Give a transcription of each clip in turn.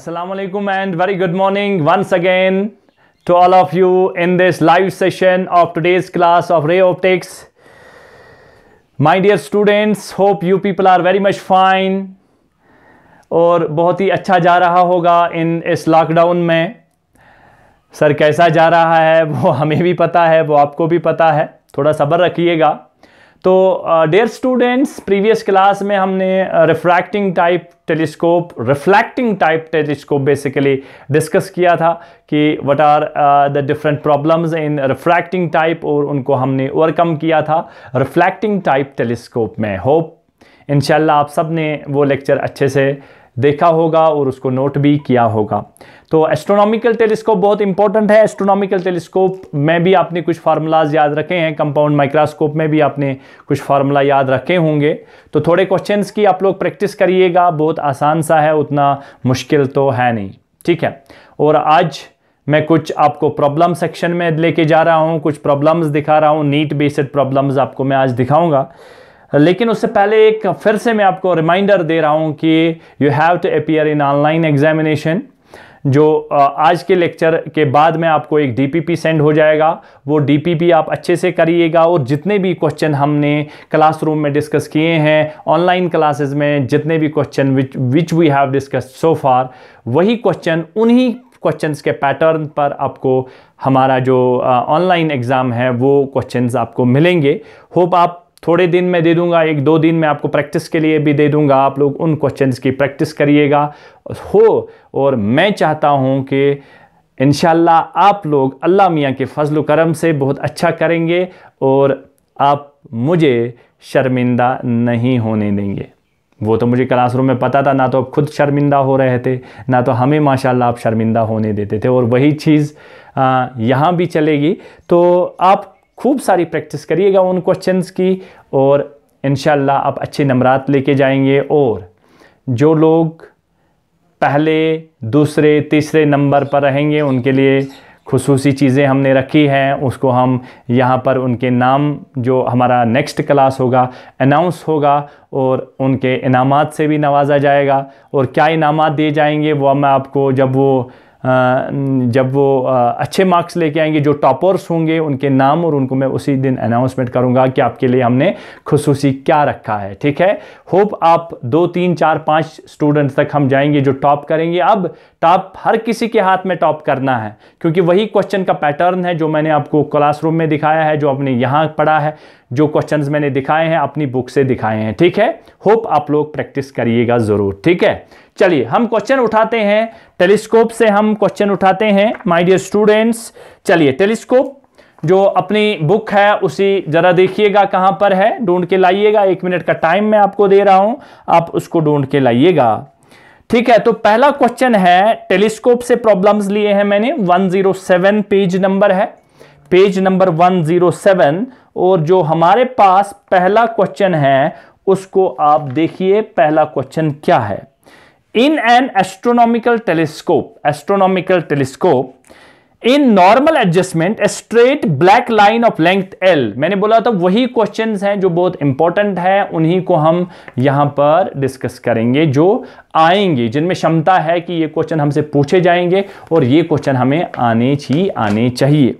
Assalamualaikum and very good morning once again to all of you in this live session of today's class of ray optics. My dear students, hope you people are very much fine और बहुत ही अच्छा जा रहा होगा इन इस lockdown में sir कैसा जा रहा है वो हमें भी पता है वो आपको भी पता है थोड़ा सब्र रखिएगा तो डेयर स्टूडेंट्स प्रीवियस क्लास में हमने refracting type telescope reflecting type telescope basically discuss किया था कि what are the different problems in refracting type और उनको हमने ओवरकम किया था रिफ्लैक्टिंग टाइप टेलीस्कोप में होप इनशाला आप सब ने वो लेक्चर अच्छे से देखा होगा और उसको नोट भी किया होगा तो एस्ट्रोनॉमिकल टेलीस्कोप बहुत इंपॉर्टेंट है एस्ट्रोनॉमिकल टेलीस्कोप में भी आपने कुछ फार्मूलाज याद रखे हैं कंपाउंड माइक्रोस्कोप में भी आपने कुछ फार्मूला याद रखे होंगे तो थोड़े क्वेश्चंस की आप लोग प्रैक्टिस करिएगा बहुत आसान सा है उतना मुश्किल तो है नहीं ठीक है और आज मैं कुछ आपको प्रॉब्लम सेक्शन में लेके जा रहा हूँ कुछ प्रॉब्लम्स दिखा रहा हूँ नीट बेसड प्रॉब्लम्स आपको मैं आज दिखाऊँगा लेकिन उससे पहले एक फिर से मैं आपको रिमाइंडर दे रहा हूँ कि you have to appear in online examination जो आज के लेक्चर के बाद में आपको एक डीपीपी सेंड हो जाएगा वो डीपीपी आप अच्छे से करिएगा और जितने भी क्वेश्चन हमने क्लासरूम में डिस्कस किए हैं ऑनलाइन क्लासेस में जितने भी question which which we have discuss so far वही क्वेश्चन उन्हीं क्वेश्चंस के पैटर्न पर आपको हमारा जो ऑनलाइन एग्ज़ाम है वो क्वेश्चंस आपको मिलेंगे होप आप थोड़े दिन में दे दूंगा एक दो दिन में आपको प्रैक्टिस के लिए भी दे दूंगा आप लोग उन क्वेश्चंस की प्रैक्टिस करिएगा हो और मैं चाहता हूँ कि इन आप लोग अल्लाह मियाँ के फजल करम से बहुत अच्छा करेंगे और आप मुझे शर्मिंदा नहीं होने देंगे वो तो मुझे क्लासरूम में पता था ना तो आप खुद शर्मिंदा हो रहे थे ना तो हमें माशाल्लाह आप शर्मिंदा होने देते थे और वही चीज़ यहाँ भी चलेगी तो आप खूब सारी प्रैक्टिस करिएगा उन क्वेश्चंस की और इन आप अच्छे नंबरात लेके जाएंगे और जो लोग पहले दूसरे तीसरे नंबर पर रहेंगे उनके लिए खसूसी चीज़ें हमने रखी हैं उसको हम यहाँ पर उनके नाम जो हमारा नेक्स्ट क्लास होगा अनाउंस होगा और उनके इनामात से भी नवाजा जाएगा और क्या इनामात दिए जाएंगे वो मैं आपको जब वो जब वो अच्छे मार्क्स लेके आएंगे जो टॉपर्स होंगे उनके नाम और उनको मैं उसी दिन अनाउंसमेंट करूंगा कि आपके लिए हमने खसूसी क्या रखा है ठीक है होप आप दो तीन चार पाँच स्टूडेंट्स तक हम जाएंगे जो टॉप करेंगे अब टॉप हर किसी के हाथ में टॉप करना है क्योंकि वही क्वेश्चन का पैटर्न है जो मैंने आपको क्लासरूम में दिखाया है जो आपने यहाँ पढ़ा है जो क्वेश्चंस मैंने दिखाए हैं अपनी बुक से दिखाए हैं ठीक है होप आप लोग प्रैक्टिस करिएगा ज़रूर ठीक है चलिए हम क्वेश्चन उठाते हैं टेलीस्कोप से हम क्वेश्चन उठाते हैं माय डियर स्टूडेंट्स चलिए टेलीस्कोप जो अपनी बुक है उसी जरा देखिएगा कहां पर है ढूंढ के लाइएगा एक मिनट का टाइम मैं आपको दे रहा हूं आप उसको ढूंढ के लाइएगा ठीक है तो पहला क्वेश्चन है टेलीस्कोप से प्रॉब्लम्स लिए हैं मैंने 107 पेज नंबर है पेज नंबर 107 और जो हमारे पास पहला क्वेश्चन है उसको आप देखिए पहला क्वेश्चन क्या है in an astronomical telescope astronomical telescope in normal adjustment a straight black line of length L मैंने बोला था वही क्वेश्चन हैं जो बहुत इंपॉर्टेंट है उन्हीं को हम यहां पर डिस्कस करेंगे जो आएंगे जिनमें क्षमता है कि ये क्वेश्चन हमसे पूछे जाएंगे और ये क्वेश्चन हमें आने ही आने चाहिए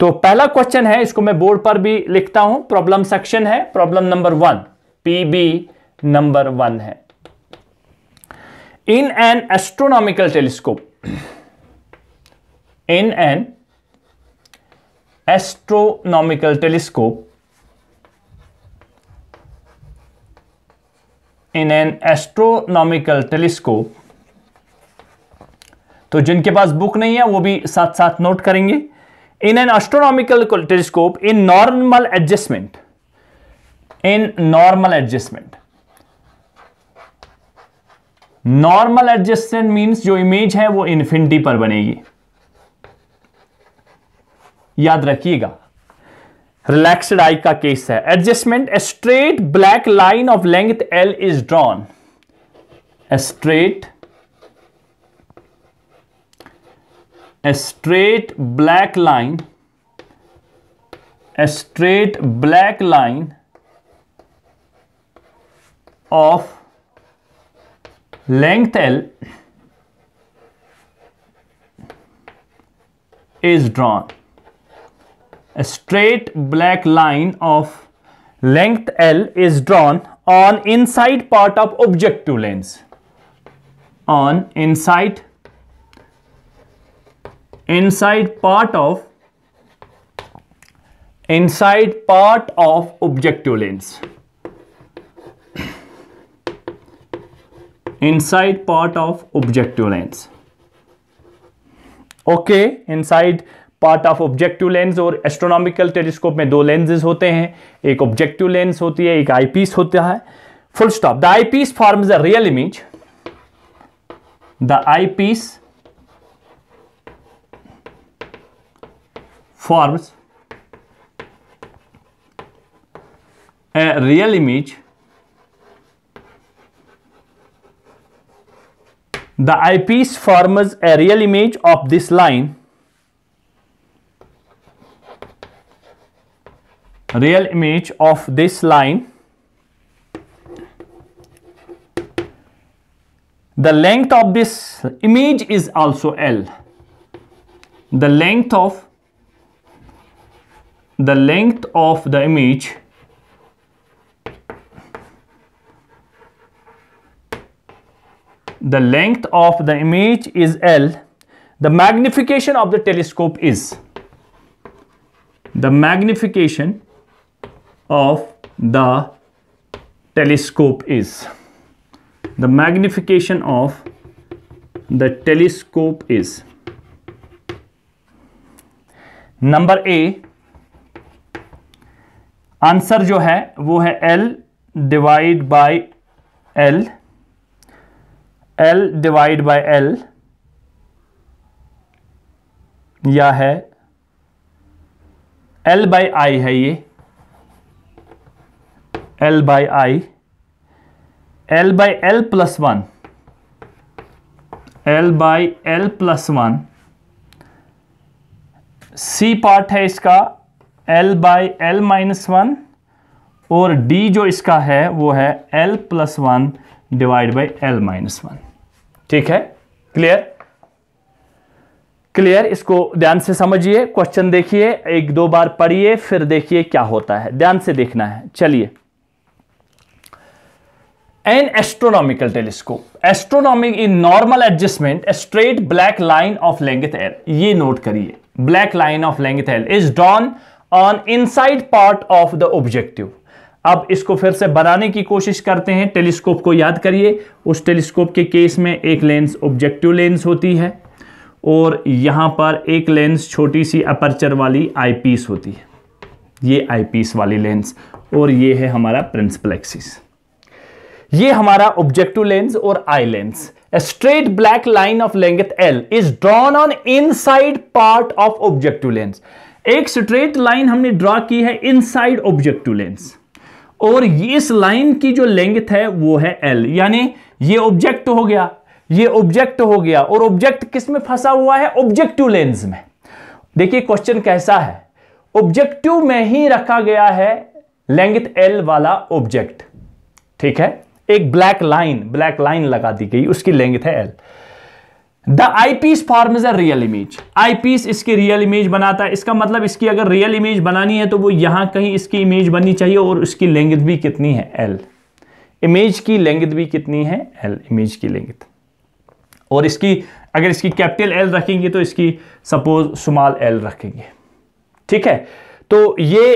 तो पहला क्वेश्चन है इसको मैं बोर्ड पर भी लिखता हूं प्रॉब्लम सेक्शन है problem number one P number one है in an astronomical telescope in an astronomical telescope in an astronomical telescope तो जिनके पास बुक नहीं है वो भी साथ साथ नोट करेंगे in an astronomical telescope in normal adjustment in normal adjustment normal adjustment means जो इमेज है वो इन्फिनिटी पर बनेगी याद रखिएगा रिलैक्सड आई का केस है adjustment a straight black line of length L is drawn a straight black line straight black line of length L is drawn. A straight black line of length L is drawn on inside part of objective lens. On inside inside part of inside part of objective lens. inside part of objective lens okay inside part of objective lens और astronomical telescope में दो lenses होते हैं एक objective lens होती है एक eyepiece होता है full stop the eyepiece forms the real image the eyepiece forms a real image The eyepiece forms a real image of this line. Real image of this line. The length of this image is also L. The length of the length of the image the length of the image is L, the magnification of the telescope is the magnification of the telescope is the magnification of the telescope is Number a. Answer, जो है वो है L divide by L divide by L या है L by I है ये L by I L by L plus one L by L plus one C part है इसका L by L minus one और डी जो इसका है वो है L plus one divide by L minus one ठीक है क्लियर क्लियर इसको ध्यान से समझिए क्वेश्चन देखिए एक दो बार पढ़िए फिर देखिए क्या होता है ध्यान से देखना है चलिए an astronomical telescope astronomic in normal adjustment straight black line of length ये नोट करिए black line of length is drawn on inside part of the objective अब इसको फिर से बनाने की कोशिश करते हैं टेलीस्कोप को याद करिए उस टेलीस्कोप के केस में एक लेंस ऑब्जेक्टिव लेंस होती है और यहाँ पर एक लेंस छोटी सी अपर्चर वाली आईपीस होती है ये आईपीस वाली लेंस और ये है हमारा प्रिंसिपल एक्सिस ये हमारा ऑब्जेक्टिव लेंस और eye lens straight black line of length L is drawn on in inside part of objective एक स्ट्रेट लाइन हमने ड्रॉ की है इनसाइड ऑब्जेक्टिव लेंस और इस लाइन की जो लेंथ है वो है एल यानी ये ऑब्जेक्ट हो गया ये ऑब्जेक्ट हो गया और ऑब्जेक्ट किस में फंसा हुआ है ऑब्जेक्टिव लेंस में देखिए क्वेश्चन कैसा है ऑब्जेक्टिव में ही रखा गया है लेंथ एल वाला ऑब्जेक्ट ठीक है एक ब्लैक लाइन ब्लैक लाइन लगा दी गई उसकी लेंथ है L the eyepiece is a real image eyepiece इसकी रियल इमेज बनाता है इसका मतलब इसकी अगर रियल इमेज बनानी है तो वो यहां कहीं इसकी इमेज बननी चाहिए और उसकी लेंथ भी कितनी है एल इमेज की लेंथ भी कितनी है एल इमेज की लेंथ और इसकी अगर इसकी कैपिटल एल रखेंगे तो इसकी सपोज स्मॉल एल रखेंगे ठीक है तो ये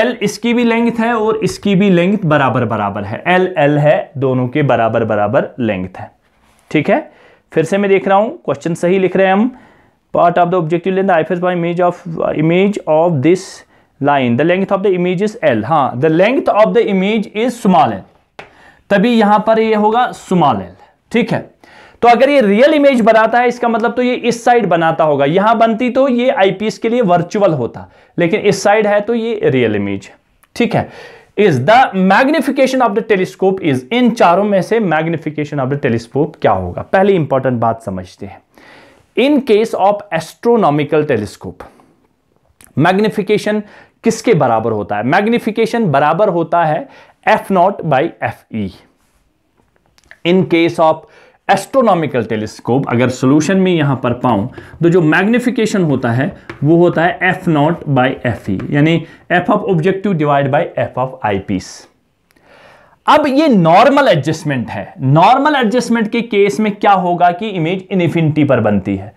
एल इसकी भी लेंथ है और इसकी भी लेंथ बराबर बराबर है एल एल है दोनों के बराबर बराबर लेंथ है ठीक है फिर से मैं देख रहा हूँ क्वेश्चन सही लिख रहे हैं हम part of the objective length eye face by image of image of this line the length of the image is L हाँ the length of the image is small L तभी यहां पर ये होगा सुमाल एल ठीक है तो अगर ये रियल इमेज बनाता है इसका मतलब तो ये इस साइड बनाता होगा यहां बनती तो ये आईपीएस के लिए वर्चुअल होता लेकिन इस साइड है तो ये रियल इमेज ठीक है is the magnification of the telescope is in चारों में से मैग्निफिकेशन ऑफ द टेलीस्कोप क्या होगा पहली इंपॉर्टेंट बात समझते हैं in case of astronomical telescope magnification किसके बराबर होता है मैग्निफिकेशन बराबर होता है F not by F e in case of astronomical telescope अगर सोल्यूशन में यहाँ पर पाऊँ तो जो मैग्निफिकेशन होता है वो होता है F not by F e यानी f of objective divide by f of eyepiece अब ये नॉर्मल एडजस्टमेंट है नॉर्मल एडजस्टमेंट के केस में क्या होगा कि इमेज इनफिनिटी पर बनती है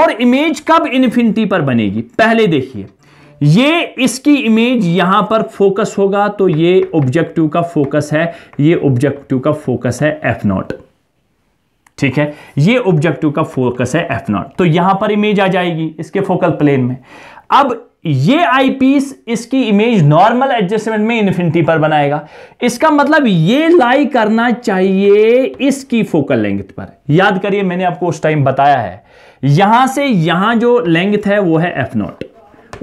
और इमेज कब इन्फिनिटी पर बनेगी पहले देखिए ये इसकी इमेज यहां पर फोकस होगा तो ये ऑब्जेक्टिव का फोकस है ये ऑब्जेक्टिव का फोकस है एफ नॉट ठीक है ये ऑब्जेक्टिव का फोकस है एफ नॉट तो यहां पर इमेज आ जाएगी इसके फोकल प्लेन में अब ये आईपीस इसकी इमेज नॉर्मल एडजस्टमेंट में इन्फिनिटी पर बनाएगा इसका मतलब ये लाई करना चाहिए इसकी फोकल लेंथ पर याद करिए मैंने आपको उस टाइम बताया है यहां से यहां जो लेंथ है वो है एफ नॉट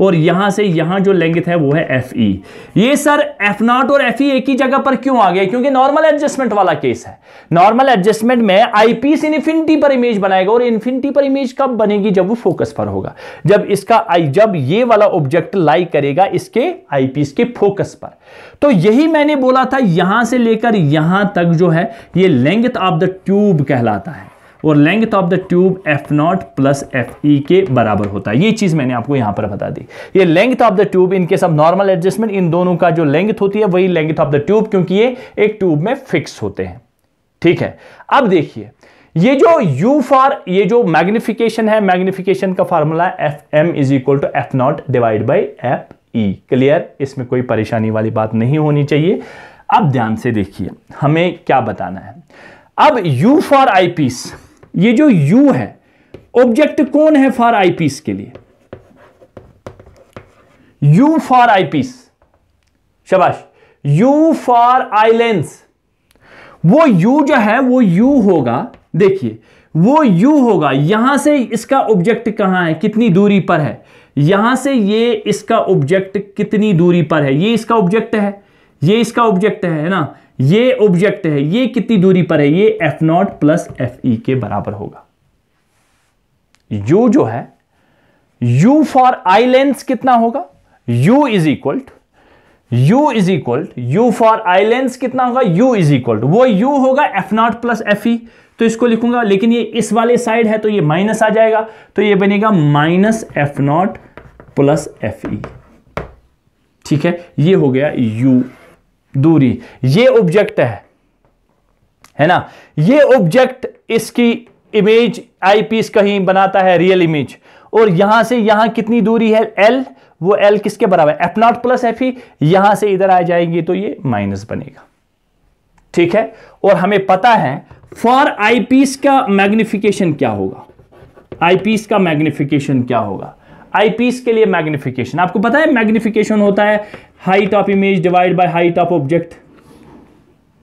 और यहाँ से यहां जो लेंगथ है वो है एफ ई e. ये सर एफ नॉट और एफ ई e एक ही जगह पर क्यों आ गया क्योंकि नॉर्मल एडजस्टमेंट वाला केस है नॉर्मल एडजस्टमेंट में आईपीस इन इन्फिनिटी पर इमेज बनाएगा और इन्फिनिटी पर इमेज कब बनेगी जब वो फोकस पर होगा जब इसका आई जब ये वाला ऑब्जेक्ट लाई करेगा इसके आईपीस के फोकस पर तो यही मैंने बोला था यहां से लेकर यहां तक जो है ये लेंथ ऑफ द ट्यूब कहलाता है और length of the tube f not plus F e के बराबर होता है ये चीज़ मैंने आपको यहां पर बता दी ये लेंथ ऑफ द ट्यूब इनके सब नॉर्मल एडजस्टमेंट इन दोनों का जो लेंथ होती है वही लेंथ ऑफ द ट्यूब क्योंकि ये एक ट्यूब में फिक्स होते हैं ठीक है अब देखिए ये जो U फॉर ये जो मैग्निफिकेशन है मैग्निफिकेशन का formula f M is equal to F naught divide by F e clear इसमें कोई परेशानी वाली बात नहीं होनी चाहिए अब ध्यान से देखिए हमें क्या बताना है अब U फॉर आई पीस ये जो U है ऑब्जेक्ट कौन है फॉर आईपीस के लिए U फॉर आईपीस शबाश U फॉर आईलेंस वो U जो है वो U होगा देखिए वो U होगा यहां से इसका ऑब्जेक्ट कहां है कितनी दूरी पर है यहां से ये इसका ऑब्जेक्ट कितनी दूरी पर है ये इसका ऑब्जेक्ट है ये इसका ऑब्जेक्ट है ना ये ऑब्जेक्ट है ये कितनी दूरी पर है ये f not plus F e के बराबर होगा यू जो है यू फॉर आई लेंस कितना होगा u is equal u is equal u for eye lens कितना होगा यू इज इक्वल वो यू होगा f not plus F E तो इसको लिखूंगा लेकिन ये इस वाले साइड है तो ये माइनस आ जाएगा तो ये बनेगा minus f not plus F e ठीक है ये हो गया यू दूरी ये ऑब्जेक्ट है है ना ये ऑब्जेक्ट इसकी इमेज आईपीस कहीं बनाता है रियल इमेज और यहां से यहां कितनी दूरी है एल वो एल किसके बराबर एफ नॉट प्लस एफ ही यहां से इधर आ जाएगी तो ये माइनस बनेगा ठीक है और हमें पता है फॉर आईपीस का मैग्निफिकेशन क्या होगा आईपीस का मैग्निफिकेशन क्या होगा आईपीस पीस के लिए मैग्निफिकेशन आपको पता है मैग्निफिकेशन होता है height of image divide by height of object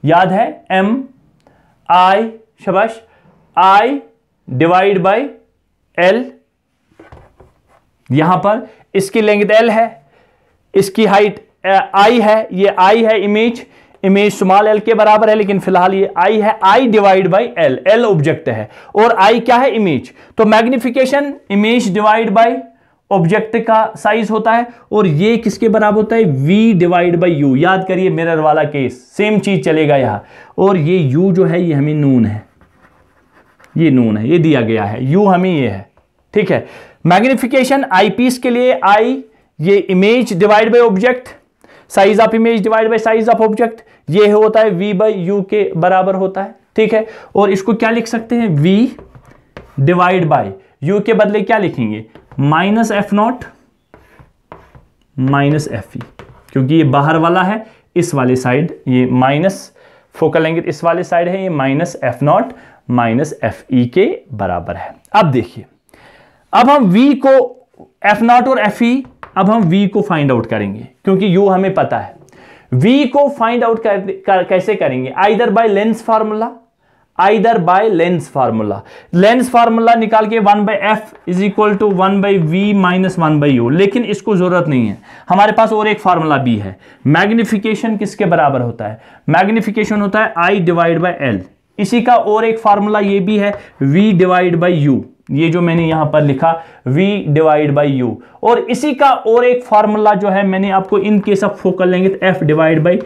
याद है एम आई शबाश आई डिवाइड बाय एल यहां पर इसकी लेंथ एल है इसकी हाइट आई uh, है ये आई है इमेज इमेज स्मॉल एल के बराबर है लेकिन फिलहाल ये आई है I divide by L L object है और आई क्या है इमेज तो magnification image divide by object का साइज होता है और ये किसके बराबर होता है v डिवाइड बाई यू याद करिए मिरर वाला केस सेम चीज चलेगा यहां और ये u जो है ये हमें नून है ये नून है ये दिया गया है u हमें ये है ठीक है मैग्निफिकेशन आई पीस के लिए आई ये image divide by object size of image divide by size of object ये होता है v बाई यू के बराबर होता है ठीक है और इसको क्या लिख सकते हैं v डिवाइड बाई यू के बदले क्या लिखेंगे minus f naught minus f e क्योंकि ये बाहर वाला है इस वाली साइड ये माइनस फोकल एंगल इस वाले साइड है ये minus f naught minus f e के बराबर है अब देखिए अब हम वी को एफ नॉट और एफ ई अब हम वी को फाइंड आउट करेंगे क्योंकि यू हमें पता है वी को फाइंड आउट कर, कर, कैसे करेंगे either by lens formula either by lens formula lens formula निकाल के one by f is equal to one by v minus one by u लेकिन इसको ज़रूरत नहीं है हमारे पास और एक फार्मूला भी है मैग्निफिकेशन किसके बराबर होता है मैग्निफिकेशन होता है आई डिवाइड बाई एल इसी का और एक फार्मूला ये भी है वी डिवाइड बाई यू ये जो मैंने यहां पर लिखा v डिवाइड बाई यू और इसी का और एक फार्मूला जो है मैंने आपको इन केस ऑफ फोकल लेंगे तो f डिवाइड बाई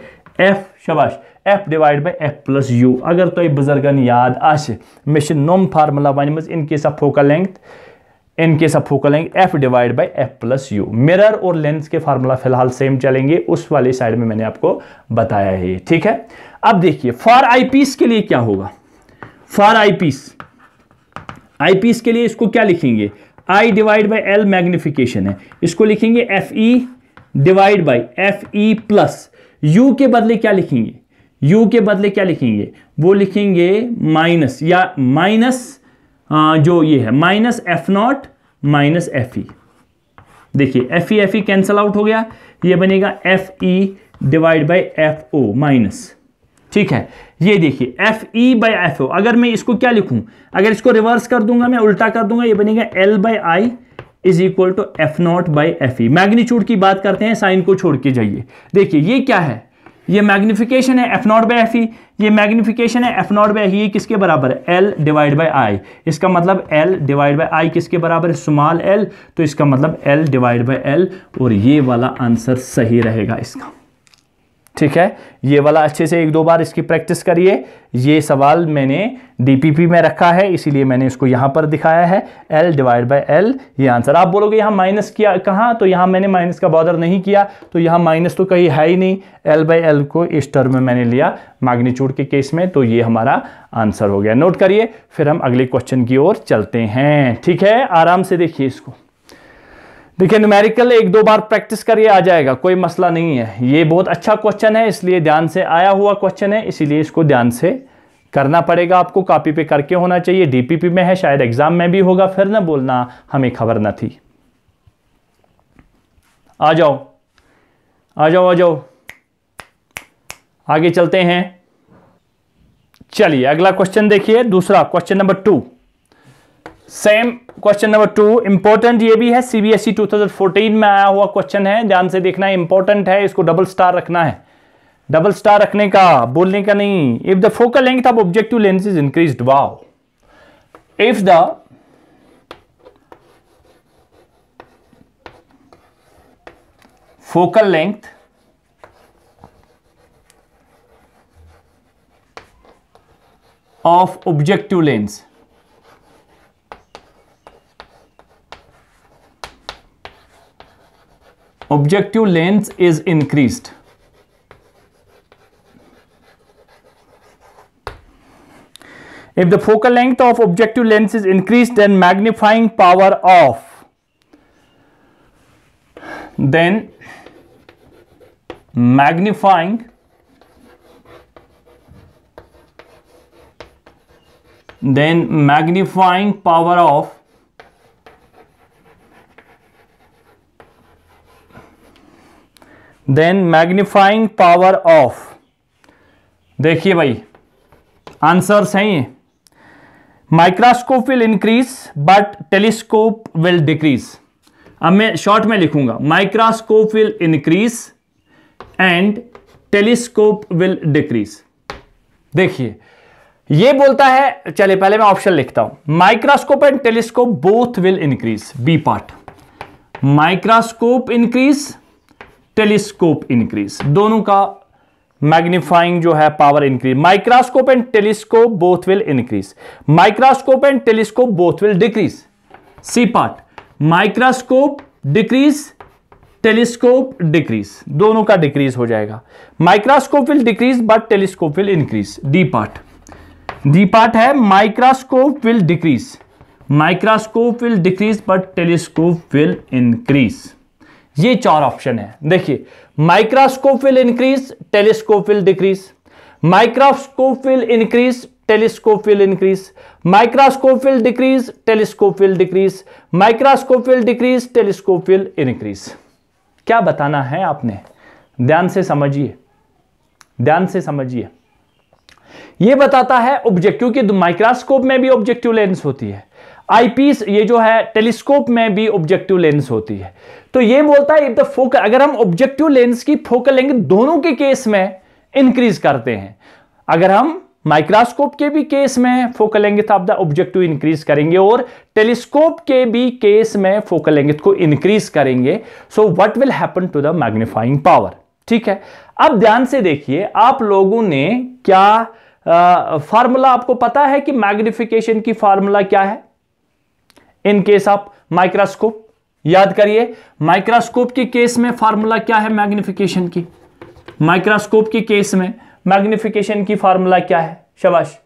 एफ शबाश f divide by f plus u अगर तुम तो बुजुर्गन याद आश नम formula one in case of focal length in case of focal length f divide by f plus u mirror और लेंस के फार्मूला फिलहाल सेम चलेंगे उस वाली साइड में मैंने आपको बताया है ठीक है अब देखिए फॉर आईपीस के लिए क्या होगा फॉर आईपीस आईपीस के लिए इसको क्या लिखेंगे I divide by L magnification है इसको लिखेंगे f e divide by F E plus u के बदले क्या लिखेंगे यू के बदले क्या लिखेंगे वो लिखेंगे माइनस या माइनस जो ये है minus f naught minus f e देखिए f e f e cancel out हो गया ये बनेगा f e divide by f o minus ठीक है ये देखिए f e by f o अगर मैं इसको क्या लिखूं अगर इसको रिवर्स कर दूंगा मैं उल्टा कर दूंगा ये बनेगा L by I is equal to F not by F e magnitude की बात करते हैं साइन को छोड़ के जाइए देखिए ये क्या है ये मैग्निफिकेशन है F not by F E ये मैग्निफिकेशन है एफ नॉट बाई ये किसके बराबर है एल डिवाइड बाई आई इसका मतलब एल डिवाइड बाई आई किसके बराबर है स्मॉल एल तो इसका मतलब एल डिवाइड बाई एल और ये वाला आंसर सही रहेगा इसका ठीक है ये वाला अच्छे से एक दो बार इसकी प्रैक्टिस करिए ये सवाल मैंने डीपीपी में रखा है इसीलिए मैंने इसको यहाँ पर दिखाया है एल डिवाइड बाई एल ये आंसर आप बोलोगे यहाँ माइनस किया कहाँ तो यहाँ मैंने माइनस का बॉर्डर नहीं किया तो यहाँ माइनस तो कहीं है ही नहीं एल बाई एल को इस टर्म में मैंने लिया मैग्नीच्यूड के केस में तो ये हमारा आंसर हो गया नोट करिए फिर हम अगले क्वेश्चन की ओर चलते हैं ठीक है आराम से देखिए इसको देखिए न्यूमेरिकल एक दो बार प्रैक्टिस करिए आ जाएगा कोई मसला नहीं है ये बहुत अच्छा क्वेश्चन है इसलिए ध्यान से आया हुआ क्वेश्चन है इसीलिए इसको ध्यान से करना पड़ेगा आपको कॉपी पे करके होना चाहिए डीपीपी में है शायद एग्जाम में भी होगा फिर ना बोलना हमें खबर ना थी आ जाओ आ जाओ आ जाओ आगे चलते हैं चलिए अगला क्वेश्चन देखिए दूसरा question number two same question number two important ये भी है सीबीएसई 2014 e में आया हुआ क्वेश्चन है ध्यान से देखना इंपॉर्टेंट है इसको डबल स्टार रखना है डबल स्टार रखने का बोलने का नहीं if the focal length of objective lens is increase wow if the focal length of objective lens objective lens is increased if the focal length of objective lens is increased then magnifying power of then magnifying then magnifying power of then magnifying power of देखिए भाई answers सही है microscope will increase but telescope will decrease अब मैं short में लिखूंगा microscope will increase and telescope will decrease देखिए ये बोलता है चलिए पहले मैं ऑप्शन लिखता हूं microscope and telescope both will increase B part microscope increase telescope increase दोनों का मैग्निफाइंग जो है power increase microscope and telescope both will increase microscope and telescope both will decrease C part microscope decrease telescope decrease दोनों का decrease हो जाएगा microscope will decrease but telescope will increase D part D part है microscope will decrease microscope will decrease but telescope will increase ये चार option है देखिए microscope will increase telescope will decrease microscope will increase telescope will increase microscope will decrease telescope will decrease microscope will decrease telescope will increase क्या बताना है आपने ध्यान से समझिए ध्यान से समझिए यह बताता है ऑब्जेक्टिव क्योंकि माइक्रोस्कोप में भी ऑब्जेक्टिव लेंस होती है आईपीस ये जो है टेलीस्कोप में भी ऑब्जेक्टिव लेंस होती है तो ये बोलता है इफ द फोकल अगर हम ऑब्जेक्टिव लेंस की फोकल लेंथ दोनों के केस में इंक्रीज करते हैं अगर हम माइक्रोस्कोप के भी केस में फोकल तो आप द ऑब्जेक्टिव इंक्रीज करेंगे और टेलीस्कोप के भी केस में फोकल लेंगे को इंक्रीज करेंगे so what will happen to the magnifying power ठीक है अब ध्यान से देखिए आप लोगों ने क्या फार्मूला आपको पता है कि मैग्निफिकेशन की फार्मूला क्या है इन केस ऑफ माइक्रोस्कोप याद करिए माइक्रोस्कोप के केस में फार्मूला क्या है मैग्निफिकेशन की माइक्रोस्कोप के केस में मैग्निफिकेशन की फार्मूला क्या है शबाश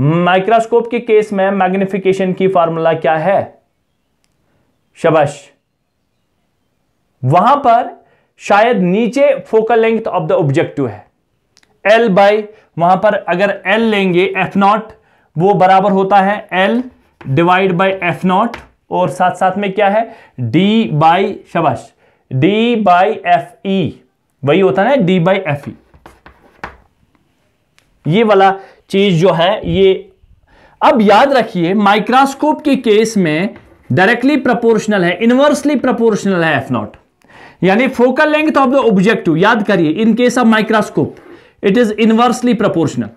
माइक्रोस्कोप के केस में मैग्निफिकेशन की फार्मूला क्या है शबाश वहां पर शायद नीचे focal length of the objective है एल बाई वहां पर अगर एल लेंगे एफ नॉट वो बराबर होता है L divide by F not और साथ साथ में क्या है डी बाई शबाश डी बाई एफ ई वही होता है डी बाई एफ ई ये वाला चीज जो है ये अब याद रखिए माइक्रोस्कोप के केस में डायरेक्टली प्रोपोर्शनल है इनवर्सली प्रोपोर्शनल है एफ नॉट यानी focal length of the objective याद करिए in case of microscope it is inversely proportional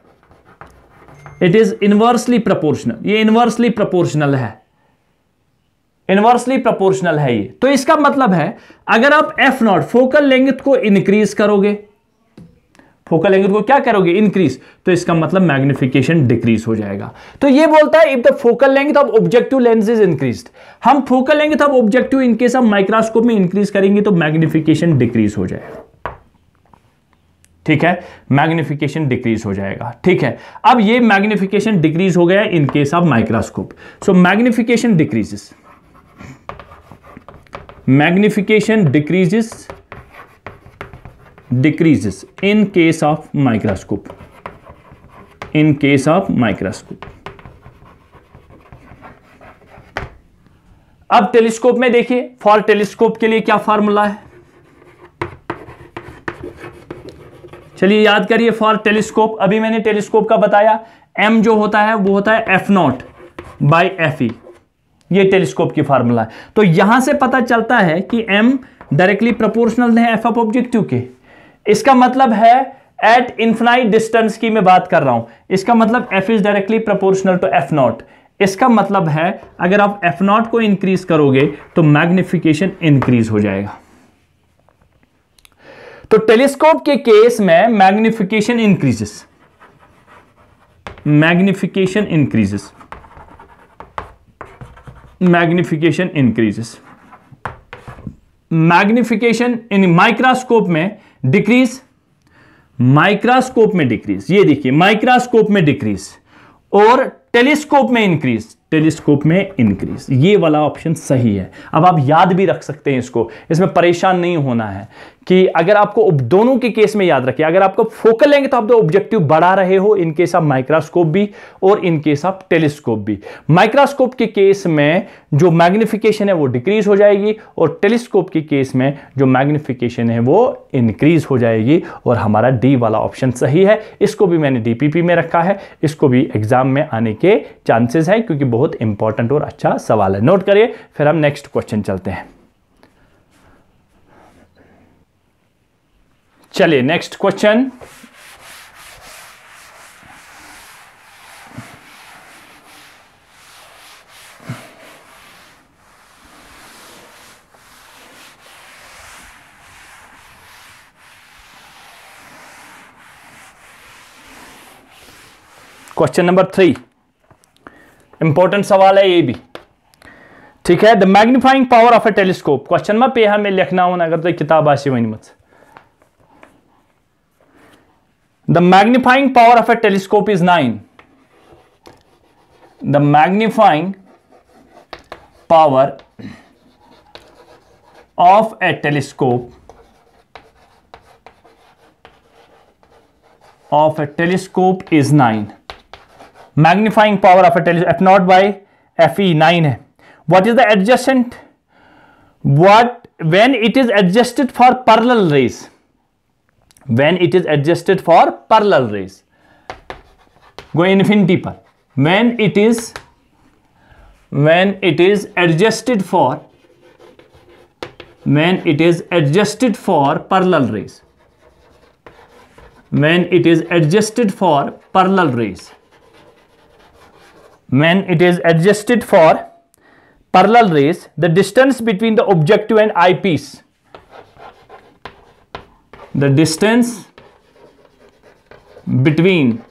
it is inversely proportional ये इन्वर्सली प्रपोर्शनल है इनवर्सली प्रपोर्शनल है ये तो इसका मतलब है अगर आप एफ नॉट फोकल लेंथ को इंक्रीज करोगे फोकल लेंथ को क्या करोगे इंक्रीज तो इसका मतलब मैग्निफिकेशन डिक्रीज हो जाएगा तो ये बोलता है if the focal length of objective lens is increase हम focal length of objective in case of microscope में इंक्रीज करेंगे तो मैग्निफिकेशन डिक्रीज हो जाएगा ठीक है मैग्निफिकेशन डिक्रीज हो जाएगा ठीक है अब ये मैग्निफिकेशन डिक्रीज हो गया in case of microscope so magnification decreases magnification decreases decreases in case of microscope in case of microscope अब टेलीस्कोप में देखिए फॉर टेलीस्कोप के लिए क्या फॉर्मूला है चलिए याद करिए फॉर टेलीस्कोप अभी मैंने टेलीस्कोप का बताया एम जो होता है वो होता है F not by F E ये टेलीस्कोप की फार्मूला है तो यहां से पता चलता है कि एम डायरेक्टली प्रोपोर्शनल है एफ ऑफ ऑब्जेक्टिव के इसका मतलब है एट इन्फिनाइट डिस्टेंस की मैं बात कर रहा हूं इसका मतलब F is directly proportional to F not इसका मतलब है अगर आप एफ नॉट को इंक्रीज करोगे तो मैग्निफिकेशन इंक्रीज हो जाएगा तो टेलीस्कोप के केस में magnification increases magnification increases magnification increases magnification in microscope में डिक्रीज माइक्रोस्कोप में डिक्रीज ये देखिए माइक्रोस्कोप में डिक्रीज और टेलीस्कोप में इंक्रीज टेलीस्कोप में इंक्रीज ये वाला ऑप्शन सही है अब आप याद भी रख सकते हैं इसको इसमें परेशान नहीं होना है कि अगर आपको दोनों के केस में याद रखिए अगर आपको फोकल लेंगे तो आप दो ऑब्जेक्टिव बढ़ा रहे हो इन केस ऑफ माइक्रोस्कोप भी और इन केस ऑफ टेलीस्कोप भी माइक्रोस्कोप के केस में जो मैग्निफिकेशन है वो डिक्रीज हो जाएगी और टेलीस्कोप के केस में जो मैग्निफिकेशन है वो इंक्रीज हो जाएगी और हमारा डी वाला ऑप्शन सही है इसको भी मैंने डीपीपी में रखा है इसको भी एग्जाम में आने के के चांसेस है क्योंकि बहुत इंपॉर्टेंट और अच्छा सवाल है नोट करिए फिर हम नेक्स्ट क्वेश्चन चलते हैं चलिए next question question number three important सवाल है ये भी ठीक है the magnifying power of a telescope question में पे हमें लिखना होना अगर तुम तो किताब आसी the magnifying power of a telescope is nine the magnifying power of a telescope of a telescope is nine magnifying power of a telescope F not by F E nine है adjacent? Is the adjusted adjusted when it is adjusted for parallel rays when it is adjusted for rays go infinity पर when it is when it is adjusted for when it is adjusted for parallel rays when it is adjusted for parallel rays when it is adjusted for parallel rays, the distance between the objective and eyepiece, the distance between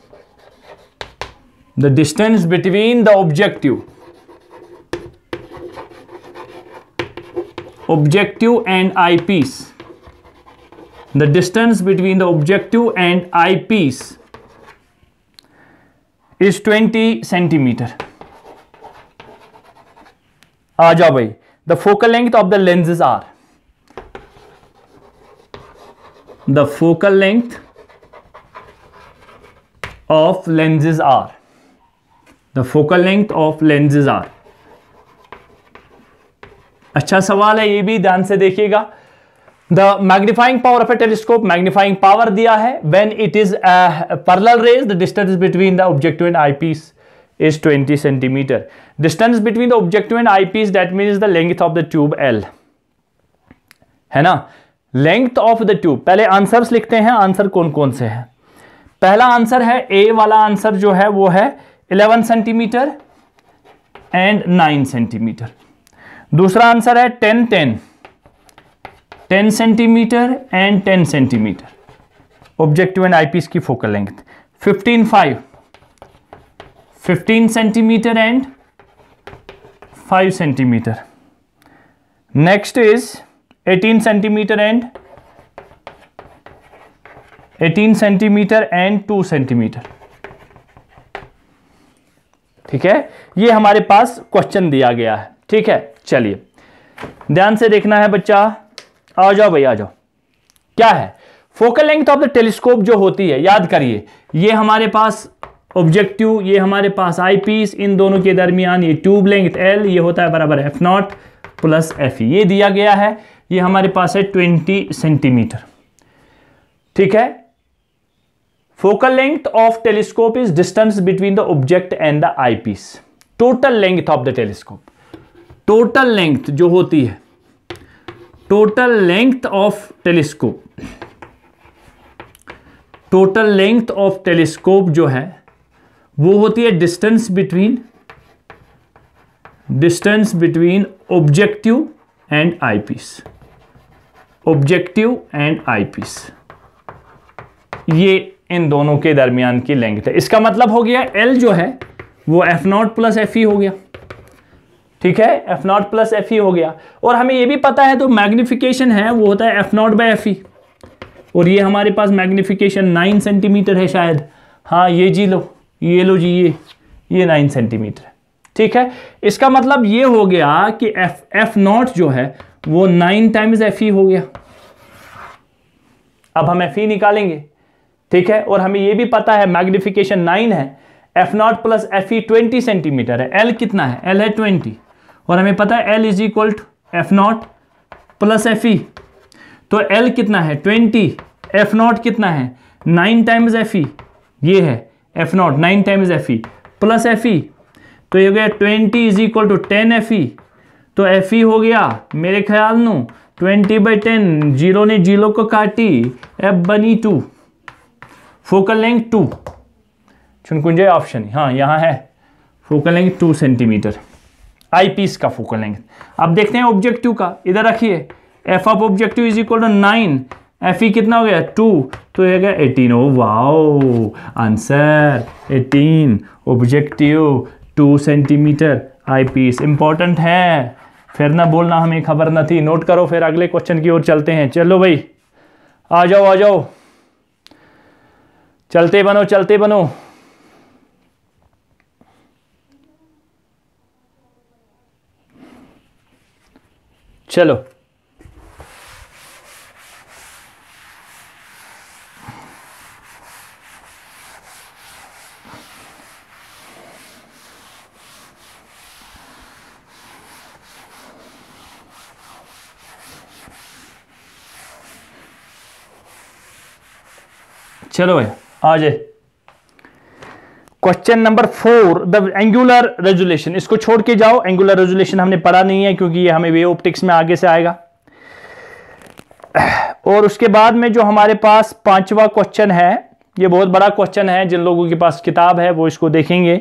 the distance between the objective objective and eyepiece the distance between the objective and eyepiece is 20 centimetre आ जाओ भाई the focal length of the lenses are the focal length of lenses are the focal length of lenses are अच्छा सवाल है ये भी ध्यान से देखिएगा the magnifying power of a telescope magnifying power दिया है when it is parallel rays the distance between the objective and eyepiece is twenty centimetre distance between the objective and eyepiece that mean the length of the tube L है ना length of the tube पहले answer लिखते हैं answer कौन कौन से है पहला आंसर है ए वाला आंसर जो है वो है eleven centimetre and nine centimetre दूसरा आंसर है ten ten ten centimetre and ten centimetre objective and eyepiece की focal length fifteen five fifteen centimetre and five centimetre next is eighteen centimetre and 18 centimetre and 2 centimetre ठीक है ये हमारे पास question दिया गया है ठीक है चलिए ध्यान से देखना है बच्चा आ जाओ भाई आ जाओ क्या है focal length of the telescope जो होती है याद करिए ये हमारे पास ऑब्जेक्टिव ये हमारे पास आईपीस इन दोनों के दरमियान ये ट्यूब लेंथ एल ये होता है बराबर एफ नॉट प्लस एफ ये दिया गया है ये हमारे पास है ट्वेंटी सेंटीमीटर ठीक है focal length of telescope is distance between the object and the eyepiece total length of the telescope total length जो होती है total length of telescope total length of telescope जो है वो होती है distance between distance between objective and eyepiece objective and eyepiece ये इन दोनों के दरमियान की लेंथ है इसका मतलब हो गया एल जो है वो F not plus F E हो गया ठीक है F not plus F E हो गया और हमें ये भी पता है तो मैग्निफिकेशन है वो होता है F not by F E और ये हमारे पास मैग्निफिकेशन नाइन सेंटीमीटर है शायद हाँ ये जी लो ये लो जी ये ये नाइन सेंटीमीटर ठीक है इसका मतलब ये हो गया कि एफ एफ नॉट जो है वो नाइन टाइम्स एफ ई हो गया अब हम एफ ई निकालेंगे ठीक है और हमें ये भी पता है मैग्निफिकेशन नाइन है F not plus F E twenty centimetre है एल कितना है एल है ट्वेंटी और हमें पता है L is equal to F not plus F E तो एल कितना है ट्वेंटी एफ नॉट कितना है नाइन टाइम्स एफ ई ये है F not nine times F E plus F E तो ये हो गया twenty is equal to ten F ई तो एफ ई e हो गया मेरे ख्याल नू ट्वेंटी बाई टेन जीरो ने जीरो को काटी एफ बनी टू फोकल लेंथ टू चुनकुंजे ऑप्शन हाँ यहाँ है focal length two centimetre eyepiece का फोकल लेंथ अब देखते हैं ऑब्जेक्टिव का इधर रखिए F of objective is equal to nine F E कितना हो गया टू तो यह गया eighteen oh wow answer eighteen objective two centimetre eyepiece important है फिर ना बोलना हमें खबर ना थी नोट करो फिर अगले क्वेश्चन की ओर चलते हैं चलो भाई आ जाओ आ जाओ चलते बनो चलते बनो चलो चलो भैया आ जाए question number four the angular resolution इसको छोड़ के जाओ एंगुलर रेजुलेशन हमने पढ़ा नहीं है क्योंकि ये हमें वे ऑप्टिक्स में आगे से आएगा और उसके बाद में जो हमारे पास पांचवा क्वेश्चन है ये बहुत बड़ा क्वेश्चन है जिन लोगों के पास किताब है वो इसको देखेंगे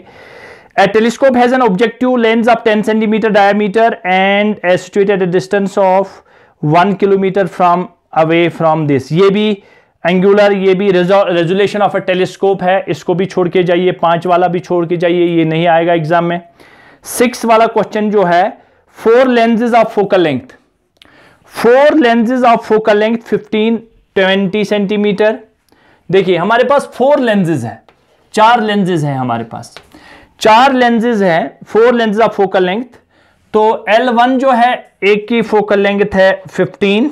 a telescope has an objective lens of ten centimetre diameter and is at a distance of one kilometre from away from this ये भी एंगुलर ये भी रेजुलेशन ऑफ अ टेलीस्कोप है इसको भी छोड़ के जाइए पांच वाला भी छोड़ के जाइए ये नहीं आएगा एग्जाम में सिक्स वाला क्वेश्चन जो है four lenses of focal length four lenses of focal length 15 20 centimetre देखिए हमारे पास फोर लेंजेज है चार लेंजेज है हमारे पास चार लेंजेज है four lenses of focal length तो L1 जो है एक की फोकल लेंथ है फिफ्टीन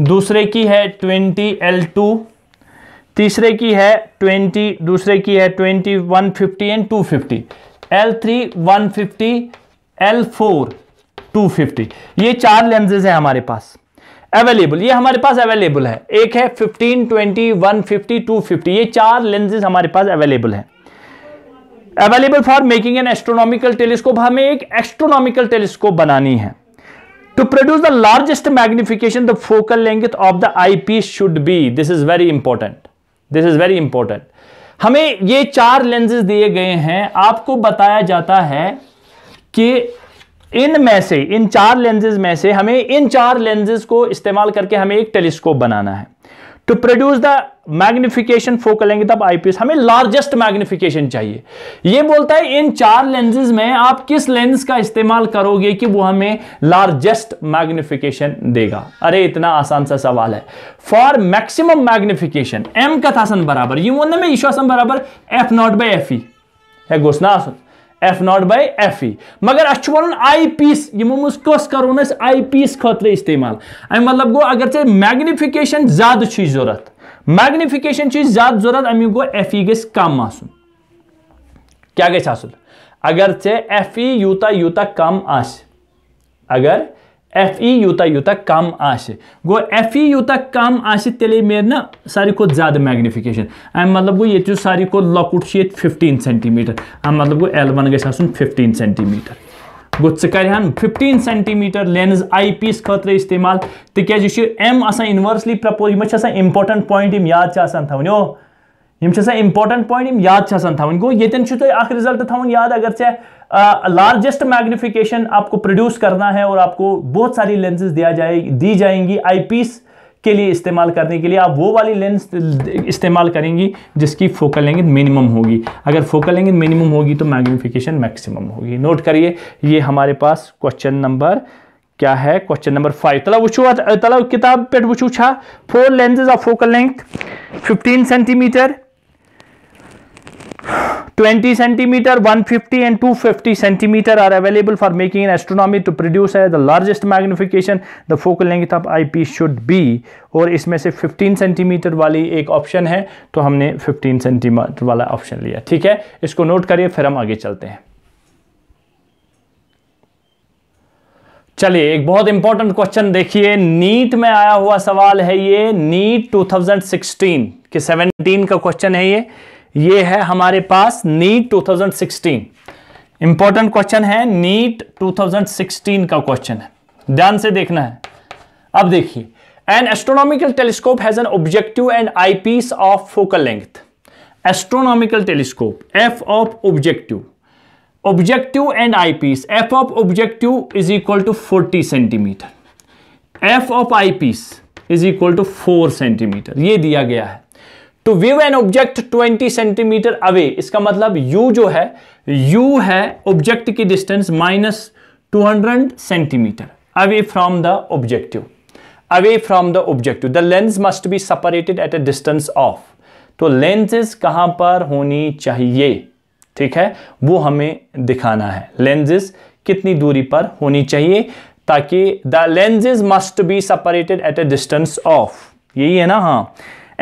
दूसरे की है ट्वेंटी एल टू तीसरे की है ट्वेंटी दूसरे की है twenty one fifty and two fifty L three one fifty L four two fifty ये चार लेंजेज हैं हमारे पास अवेलेबल ये हमारे पास अवेलेबल है एक है fifteen twenty one fifty two fifty ये चार लेंजेज हमारे पास अवेलेबल है available for making an astronomical telescope हमें एक एस्ट्रोनॉमिकल टेलीस्कोप बनानी है to produce the largest magnification the focal length of the eyepiece should be this is very important this is very important हमें ये चार लेंसेज दिए गए हैं आपको बताया जाता है कि इन में से इन चार लेंसेज में से हमें इन चार लेंसेज को इस्तेमाल करके हमें एक टेलीस्कोप बनाना है to produce the magnification focal length तब आईपीएस हमें लार्जेस्ट मैग्निफिकेशन चाहिए ये बोलता है इन चार लेंसेज में आप किस लेंस का इस्तेमाल करोगे कि वो हमें लार्जेस्ट मैग्निफिकेशन देगा अरे इतना आसान सा सवाल है फॉर मैक्सिमम मैग्निफिकेशन एम कथासन बराबर ये बोलना में ईश्वासन बराबर F not by F E है घोषणा F not by F E मगर अस वन आई पीस यमो मस कस करो आई पीस खे इस्तेमाल अम मतलब गो अगर ऐसे मैग्निफिकेशन ज्यादा जरूरत मैग्निफिकेशन ज्यादा जरूरत अमी गो एफ ई गम कम क्या गस अगर ऐसे एफ ई यूत यूत कम आगर एफ ई यूत यूत कम आ एफ ई यूत कम आलिए मेर ना सारी खुद ज्यादा मैग्निफिकेशन अम मतलब गो यु सारी खुद लकुट ये फिफ्टीन सेंटीमीटर अम मतलब गो एल वन गुन फिफ्टीन सेंटीमीटर गो ठ fifteen centimetre lens eyepiece खतरे इस्तेमाल तिक एम आसान इनवर्सली प्रपोज इम्पोटेंट पॉइंट याद से थो इंपॉर्टेंट पॉइंट याद थवन गो ये रिजल्ट थवन याद अगर ऐसे लार्जेस्ट मैग्निफिकेशन आपको प्रोड्यूस करना है और आपको बहुत सारी लेंसेज दिया जाए दी जाएंगी आईपीस के लिए इस्तेमाल करने के लिए आप वो वाली लेंस इस्तेमाल करेंगी जिसकी फोकल लेंगे मिनिमम होगी अगर फोकल लेंगे मिनिमम होगी तो मैग्निफिकेशन मैक्सिमम होगी नोट करिए ये हमारे पास क्वेश्चन नंबर क्या है क्वेश्चन नंबर फाइव तला वो तला किताब पे वो four lenses of focal length 15 centimetre twenty centimetre one fifty and two fifty centimetre are available for making an astronomy to produce है the largest magnification the focal length तब I should be और इसमें से fifteen centimetre वाली एक option है तो हमने फिफ्टीन सेंटीमीटर वाला ऑप्शन लिया ठीक है इसको नोट करिए फिर हम आगे चलते हैं चलिए एक बहुत इंपॉर्टेंट क्वेश्चन देखिए नीट में आया हुआ सवाल है ये नीट 2016 के 17 का क्वेश्चन है ये ये है हमारे पास नीट 2016 इंपॉर्टेंट क्वेश्चन है नीट 2016 का क्वेश्चन है ध्यान से देखना है अब देखिए an astronomical telescope has an objective and eyepiece of focal length astronomical telescope F of objective objective and eyepiece F of objective is equal to 40 centimetre F of eyepiece is equal to 4 centimetre ये दिया गया है to view an object 20 centimetre away इसका मतलब u जो है u है object की distance minus 200 centimetre away from the objective away from the objective the lens must be separated at a distance of तो लेंसेज कहां पर होनी चाहिए ठीक है वो हमें दिखाना है लेंजेस कितनी दूरी पर होनी चाहिए ताकि the lenses must be separated at a distance of यही है ना हाँ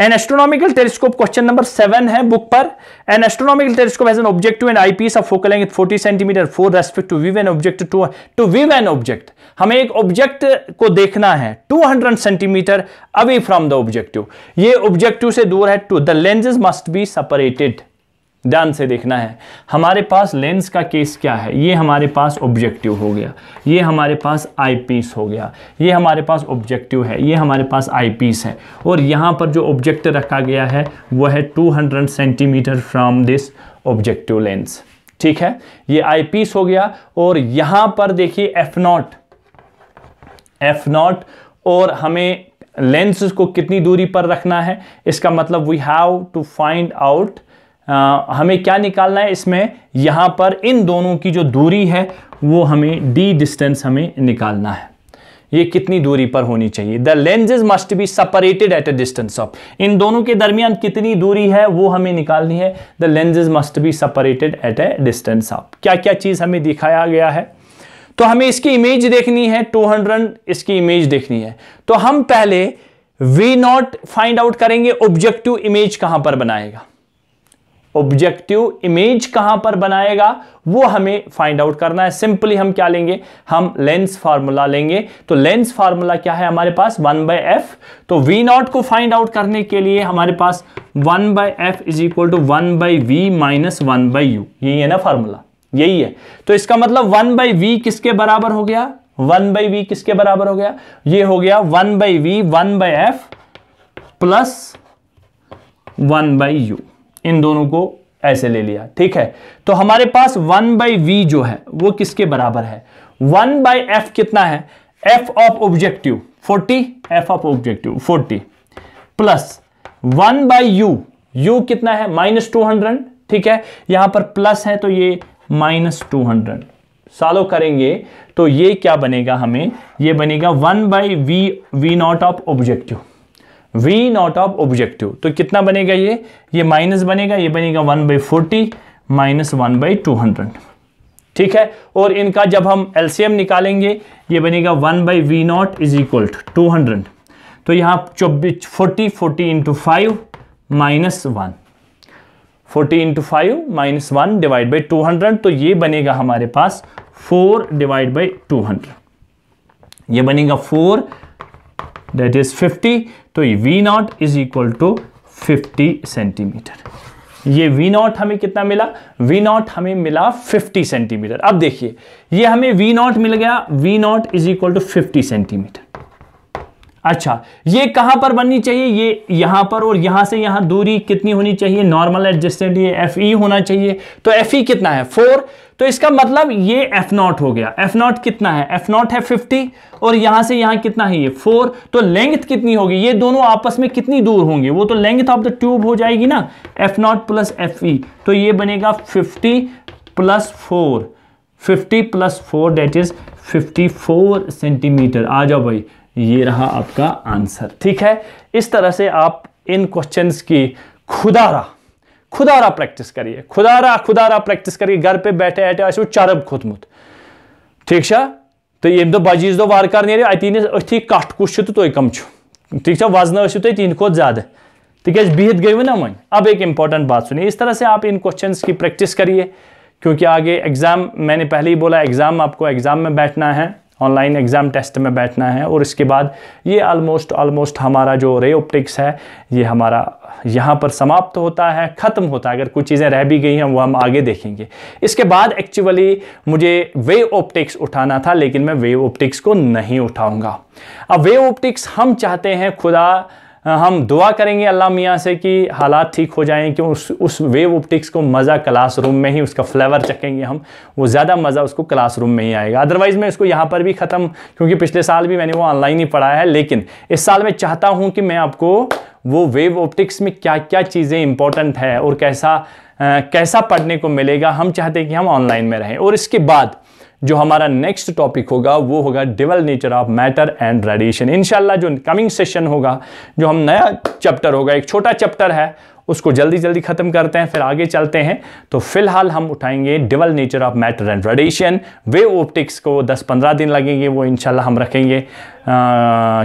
an astronomical telescope question number seven है बुक पर an astronomical telescope has an object to an eyepiece of focal length 40 centimetre for respect to view an object to to view an object हमें एक object को देखना है 200 centimetre away from the objective ये objective से दूर है to the lenses must be separated ध्यान से देखना है हमारे पास लेंस का केस क्या है ये हमारे पास ऑब्जेक्टिव हो गया ये हमारे पास आईपीस हो गया ये हमारे पास ऑब्जेक्टिव है ये हमारे पास आईपीस है और यहाँ पर जो ऑब्जेक्ट रखा गया है वह है 200 centimetre from this objective lens ठीक है ये आईपीस हो गया और यहाँ पर देखिए एफ नॉट एफ नॉट और हमें लेंस को कितनी दूरी पर रखना है इसका मतलब we have to find out ah, हमें क्या निकालना है इसमें यहाँ पर इन दोनों की जो दूरी है वो हमें डी डिस्टेंस हमें निकालना है ये कितनी दूरी पर होनी चाहिए the lenses must be separated at a distance of इन दोनों के दरमियान कितनी दूरी है वो हमें निकालनी है the lenses must be separated at a distance of क्या क्या चीज़ हमें दिखाया गया है तो हमें इसकी इमेज देखनी है 200 इसकी इमेज देखनी है तो हम पहले वी नॉट फाइंड आउट करेंगे ऑब्जेक्टिव इमेज कहां पर बनाएगा ऑब्जेक्टिव इमेज कहां पर बनाएगा वो हमें फाइंड आउट करना है सिंपली हम क्या लेंगे हम लेंस फार्मूला लेंगे तो लेंस फार्मूला क्या है हमारे पास वन बाय एफ तो वी नॉट को फाइंड आउट करने के लिए हमारे पास one by f is equal to one by v minus one by u यही है ना फार्मूला यही है तो इसका मतलब वन बाई वी किसके बराबर हो गया वन बाई वी किसके बराबर हो गया ये हो गया one by v one by f plus one by u इन दोनों को ऐसे ले लिया ठीक है तो हमारे पास वन बाई वी जो है वो किसके बराबर है वन बाई एफ कितना है F of objective forty f of objective forty plus one by u u कितना है माइनस टू हंड्रेड ठीक है यहां पर प्लस है तो ये माइनस टू हंड्रेड सालो करेंगे तो ये क्या बनेगा हमें ये बनेगा one by v v naught of objective v naught of objective तो कितना बनेगा ये ये माइनस बनेगा ये बनेगा one by forty minus one by two hundred ठीक है और इनका जब हम एलसीएम निकालेंगे ये बनेगा one by v naught is equal to hundred तो यहाँ चौबीस forty forty into five minus one forty into five minus one divide by two hundred तो ये बनेगा हमारे पास four divide by two hundred ये बनेगा फोर डेट इज फिफ्टी तो ये v naught is equal to fifty centimetre ये वी नॉट हमें कितना मिला वी नॉट हमें मिला 50 सेंटीमीटर अब देखिए ये हमें वी नॉट मिल गया v naught is equal to 50 centimetre अच्छा ये कहां पर बननी चाहिए ये यहां पर और यहां से यहां दूरी कितनी होनी चाहिए नॉर्मल एडजस्टेड ये एफ ई होना चाहिए तो एफ ई कितना है फोर तो इसका मतलब ये एफ नॉट हो गया एफ नॉट कितना है एफ नॉट है 50 और यहां से यहां कितना है ये 4 तो लेंथ कितनी होगी ये दोनों आपस में कितनी दूर होंगे वो तो लेंथ ऑफ द ट्यूब हो जाएगी ना f not plus F E तो ये बनेगा fifty plus four fifty plus four that is fifty four centimetre आ जाओ भाई ये रहा आपका आंसर ठीक है इस तरह से आप इन क्वेश्चन की खुदा रहा खुदारा प्रैक्टिस करिए खुदारा खुदारा प्रैक्टिस करिए घर पे बैठे ऐटे चरब खोतमुत ठीक है तो ये दो बजीज दो वार कर नेरे अति नस कट कुछ तो तुम कम ठीक है वजन ऐसी तुम तिंद खुद ज्यादा तक बिहित गई ना वो अब एक इंपॉर्टेंट बात सुनिए इस तरह से आप इन क्वेश्चंस की प्रैक्टिस करिए क्योंकि आगे एग्ज़ाम मैंने पहले ही बोला एग्ज़ाम आपको एग्ज़ाम में बैठना है ऑनलाइन एग्ज़ाम टेस्ट में बैठना है और इसके बाद ये आलमोस्ट ऑलमोस्ट हमारा जो रे ऑप्टिक्स है ये हमारा यहाँ पर समाप्त होता है ख़त्म होता है अगर कुछ चीज़ें रह भी गई हैं वो हम आगे देखेंगे इसके बाद एक्चुअली मुझे वे ऑप्टिक्स उठाना था लेकिन मैं वे ऑप्टिक्स को नहीं उठाऊँगा अब वे ऑप्टिक्स हम चाहते हैं खुदा हाँ, हम दुआ करेंगे अल्लाह मियाँ से कि हालात ठीक हो जाएं क्यों उस उस वेव ऑप्टिक्स को मज़ा क्लासरूम में ही उसका फ्लेवर चखेंगे हम वो ज़्यादा मज़ा उसको क्लासरूम में ही आएगा अदरवाइज़ मैं इसको यहाँ पर भी ख़त्म क्योंकि पिछले साल भी मैंने वो ऑनलाइन ही पढ़ाया है लेकिन इस साल मैं चाहता हूँ कि मैं आपको वो वेव ऑप्टिक्स में क्या क्या चीज़ें इंपॉर्टेंट है और कैसा आ, कैसा पढ़ने को मिलेगा हम चाहते हैं कि हम ऑनलाइन में रहें और इसके बाद जो हमारा नेक्स्ट टॉपिक होगा वो होगा dual nature of matter and radiation इनशाला जो कमिंग सेशन होगा जो हम नया चैप्टर होगा एक छोटा चैप्टर है उसको जल्दी जल्दी ख़त्म करते हैं फिर आगे चलते हैं तो फिलहाल हम उठाएंगे dual nature of matter and radiation वे ऑप्टिक्स को 10-15 दिन लगेंगे वो इनशाला हम रखेंगे आ,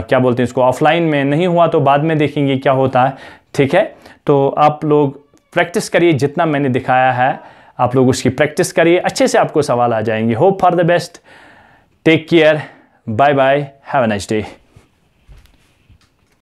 क्या बोलते हैं इसको ऑफलाइन में नहीं हुआ तो बाद में देखेंगे क्या होता है ठीक है तो आप लोग प्रैक्टिस करिए जितना मैंने दिखाया है आप लोग उसकी प्रैक्टिस करिए अच्छे से आपको सवाल आ जाएंगे hope for the best take care bye bye have a nice day